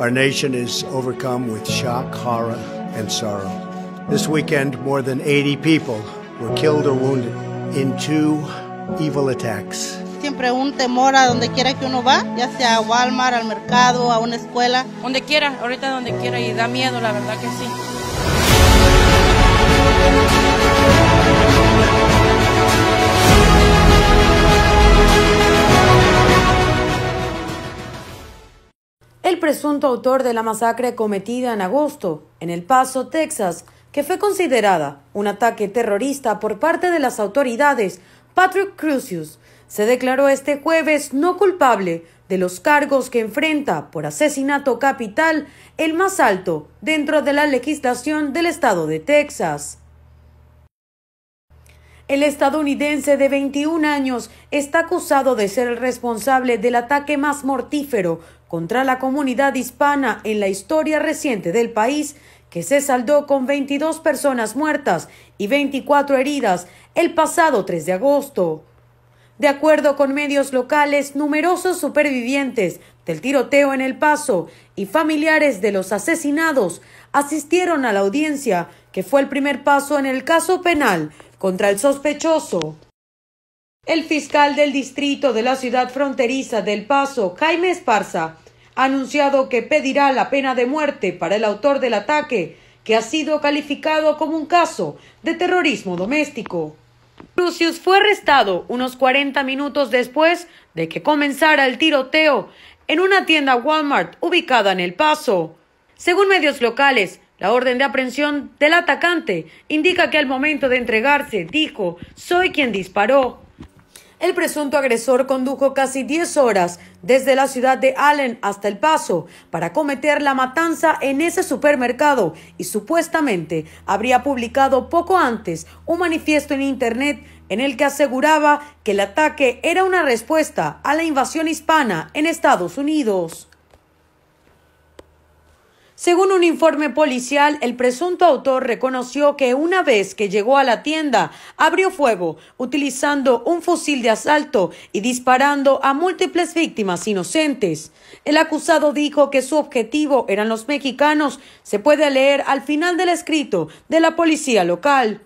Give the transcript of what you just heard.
Our nation is overcome with shock, horror, and sorrow. This weekend, more than 80 people were killed or wounded in two evil attacks. Siempre un temor a donde quiera que uno va, ya sea a Walmart, al mercado, a una escuela. Donde quiera, ahorita donde quiera, y da miedo, la verdad que sí. presunto autor de la masacre cometida en agosto en El Paso, Texas, que fue considerada un ataque terrorista por parte de las autoridades, Patrick Crucius se declaró este jueves no culpable de los cargos que enfrenta por asesinato capital, el más alto dentro de la legislación del estado de Texas. El estadounidense de 21 años está acusado de ser el responsable del ataque más mortífero contra la comunidad hispana en la historia reciente del país, que se saldó con 22 personas muertas y 24 heridas el pasado 3 de agosto. De acuerdo con medios locales, numerosos supervivientes del tiroteo en El Paso y familiares de los asesinados asistieron a la audiencia, que fue el primer paso en el caso penal contra el sospechoso. El fiscal del distrito de la ciudad fronteriza del Paso, Jaime Esparza, ha anunciado que pedirá la pena de muerte para el autor del ataque, que ha sido calificado como un caso de terrorismo doméstico. Lucius fue arrestado unos 40 minutos después de que comenzara el tiroteo en una tienda Walmart ubicada en El Paso. Según medios locales, la orden de aprehensión del atacante indica que al momento de entregarse dijo, soy quien disparó. El presunto agresor condujo casi 10 horas desde la ciudad de Allen hasta El Paso para cometer la matanza en ese supermercado y supuestamente habría publicado poco antes un manifiesto en Internet en el que aseguraba que el ataque era una respuesta a la invasión hispana en Estados Unidos. Según un informe policial, el presunto autor reconoció que una vez que llegó a la tienda, abrió fuego utilizando un fusil de asalto y disparando a múltiples víctimas inocentes. El acusado dijo que su objetivo eran los mexicanos, se puede leer al final del escrito de la policía local.